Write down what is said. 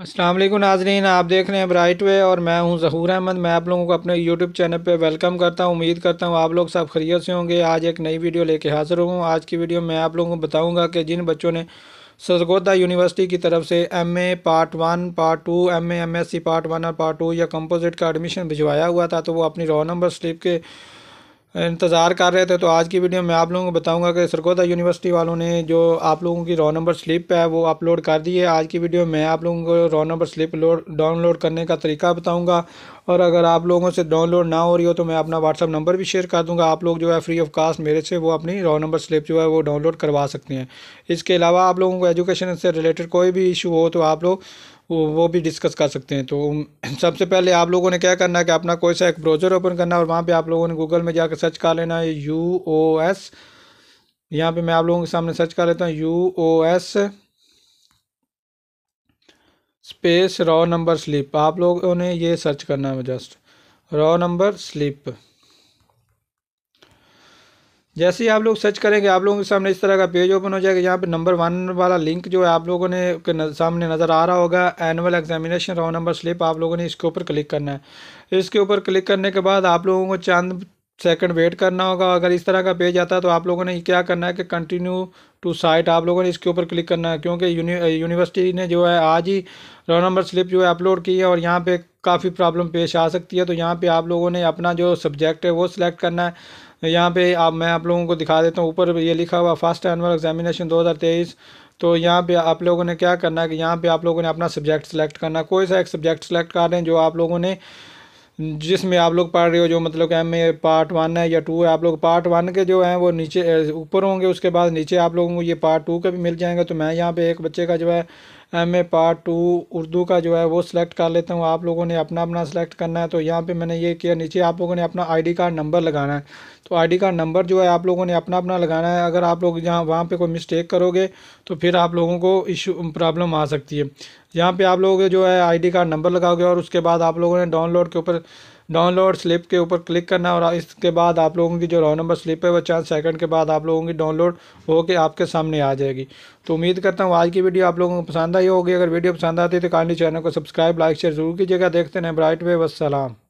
वालेकुम नाजरीन आप देख रहे हैं ब्राइट वे और मैं हूं जहूर अहमद मैं आप लोगों को अपने यूट्यूब चैनल पे वेलकम करता हूं उम्मीद करता हूं आप लोग सब खरीत से होंगे आज एक नई वीडियो लेके हाजिर हूं आज की वीडियो में आप लोगों को बताऊंगा कि जिन बच्चों ने सरगोदा यूनिवर्सिटी की तरफ से M A part one part two M A M S C part one और पार्ट टू या कम्पोजिट का एडमिशन भिजवाया हुआ था तो वो अपनी रॉ नंबर स्लिप के इंतज़ार कर रहे थे तो आज की वीडियो में आप लोगों को बताऊंगा कि सरगोदा यूनिवर्सिटी वालों ने जो आप लोगों की रॉ नंबर स्लिप है वो अपलोड कर दी है आज की वीडियो में आप लोगों को raw number slip load download करने का तरीका बताऊंगा और अगर आप लोगों से डाउनलोड ना हो रही हो तो मैं अपना व्हाट्सअप नंबर भी शेयर कर दूँगा आप लोग जो है फ्री ऑफ कास्ट मेरे से वो अपनी रॉ नंबर स्लिप जो है वो डाउनलोड करवा सकते हैं इसके अलावा आप लोगों को एजुकेशन से रिलेटेड कोई भी इशू हो तो आप लोग वो भी डिस्कस कर सकते हैं तो सबसे पहले आप लोगों ने क्या करना है कि अपना कोई सा एक ब्राउज़र ओपन करना है और वहाँ पे आप लोगों ने गूगल में जाकर सर्च कर लेना है यू ओ एस यहाँ पे मैं आप लोगों के सामने सर्च कर लेता हूँ U O S space raw number slip आप लोगों ने ये सर्च करना है जस्ट रॉ नंबर स्लिप जैसे ही आप लोग सर्च करेंगे आप लोगों के सामने इस तरह का पेज ओपन हो जाएगा यहाँ पे नंबर वन वाला लिंक जो है आप लोगों ने के सामने नज़र आ रहा होगा annual examination raw number slip आप लोगों ने इसके ऊपर क्लिक करना है इसके ऊपर क्लिक करने के बाद आप लोगों को चांद सेकंड वेट करना होगा अगर इस तरह का पेज आता है तो आप लोगों ने क्या करना है कि कंटिन्यू टू साइट आप लोगों ने इसके ऊपर क्लिक करना है क्योंकि यूनिवर्सिटी ने जो है आज ही रोल नंबर स्लिप जो है अपलोड की है और यहाँ पे काफ़ी प्रॉब्लम पेश आ सकती है तो यहाँ पे आप लोगों ने अपना जो सब्जेक्ट है वो सिलेक्ट करना है यहाँ पे आप मैं आप लोगों को दिखा देता हूँ ऊपर ये लिखा हुआ फर्स्ट एनअल एग्जामिनेशन दो तो यहाँ पे आप लोगों ने क्या करना है कि यहाँ पे आप लोगों ने अपना सब्जेक्ट सेलेक्ट करना कोई सा एक सब्जेक्ट सेलेक्ट कर रहे हैं जो आप लोगों ने जिसमें आप लोग पढ़ रहे हो जो मतलब एम पार्ट वन है या टू है आप लोग पार्ट वन के जो हैं वो नीचे ऊपर होंगे उसके बाद नीचे आप लोगों को ये पार्ट टू के भी मिल जाएंगे तो मैं यहाँ पे एक बच्चे का जो है ए पार्ट टू उर्दू का जो है वो सिलेक्ट कर लेता हूँ आप लोगों ने अपना अपना सिलेक्ट करना है तो यहाँ पे मैंने ये किया नीचे आप लोगों ने अपना आईडी कार्ड नंबर लगाना है तो आईडी कार्ड नंबर जो है आप लोगों ने अपना अपना लगाना है अगर आप लोग यहाँ वहाँ पर कोई मिस्टेक करोगे तो फिर आप लोगों को इशू प्रॉब्लम आ सकती है यहाँ पर आप लोग जो है आई कार्ड नंबर लगाओगे और उसके बाद आप लोगों ने डाउनलोड के ऊपर डाउनलोड स्लिप के ऊपर क्लिक करना और इसके बाद आप लोगों की जो रोल नंबर स्लिप है वो चंद सेकंड के बाद आप लोगों की डाउनलोड होकर आपके सामने आ जाएगी तो उम्मीद करता हूँ आज की वीडियो आप लोगों को पसंद आई होगी अगर वीडियो पसंद आती है तो कानी चैनल को सब्सक्राइब लाइक शेयर जरूर कीजिएगा देखते रहें ब्राइट वे वसलाम